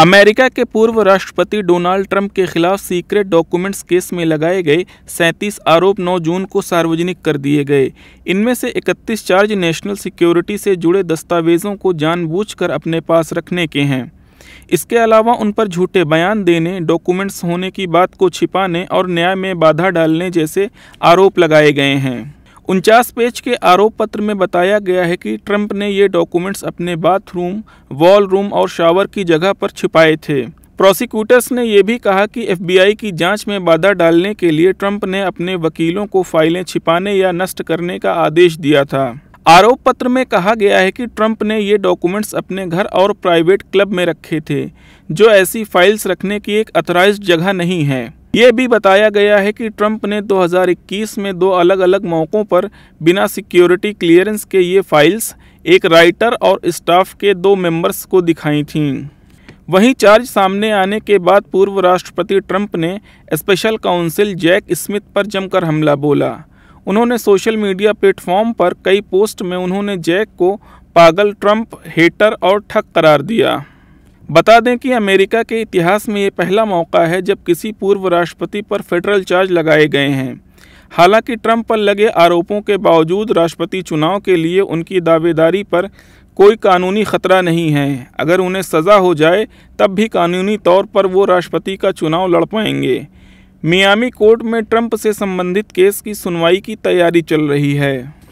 America के पूर्व राष्ट्रपति डोनाल्ड ट्रंप के खिलाफ सीक्रेट डॉक्यूमेंट्स केस में लगाए गए 37 आरोप 9 जून को सार्वजनिक कर दिए गए इनमें से 31 चार्ज नेशनल सिक्योरिटी से जुड़े दस्तावेजों को जानबूझकर अपने पास रखने के हैं इसके अलावा उन पर झूठे बयान देने डॉक्यूमेंट्स होने की बात को छिपाने और न्याय में बाधा डालने जैसे आरोप लगाए गए हैं उनचास पेज के आरोप पत्र में बताया गया है कि ट्रंप ने ये डॉक्यूमेंट्स अपने बाथरूम वॉल रूम और शावर की जगह पर छिपाए थे प्रोसिक्यूटर्स ने यह भी कहा कि एफबीआई की जांच में बाधा डालने के लिए ट्रंप ने अपने वकीलों को फाइलें छिपाने या नष्ट करने का आदेश दिया था आरोप पत्र में कहा गया है कि ट्रंप ने ये डॉक्यूमेंट्स अपने घर और प्राइवेट क्लब में रखे थे जो ऐसी फाइल्स रखने की एक अथराइज जगह नहीं है ये भी बताया गया है कि ट्रंप ने 2021 में दो अलग अलग मौक़ों पर बिना सिक्योरिटी क्लियरेंस के ये फाइल्स एक राइटर और स्टाफ के दो मेंबर्स को दिखाई थीं वहीं चार्ज सामने आने के बाद पूर्व राष्ट्रपति ट्रंप ने स्पेशल काउंसिल जैक स्मिथ पर जमकर हमला बोला उन्होंने सोशल मीडिया प्लेटफॉर्म पर कई पोस्ट में उन्होंने जैक को पागल ट्रंप हेटर और ठग करार दिया बता दें कि अमेरिका के इतिहास में ये पहला मौका है जब किसी पूर्व राष्ट्रपति पर फेडरल चार्ज लगाए गए हैं हालांकि ट्रंप पर लगे आरोपों के बावजूद राष्ट्रपति चुनाव के लिए उनकी दावेदारी पर कोई कानूनी खतरा नहीं है अगर उन्हें सज़ा हो जाए तब भी कानूनी तौर पर वो राष्ट्रपति का चुनाव लड़ पाएंगे मियामी कोर्ट में ट्रंप से संबंधित केस की सुनवाई की तैयारी चल रही है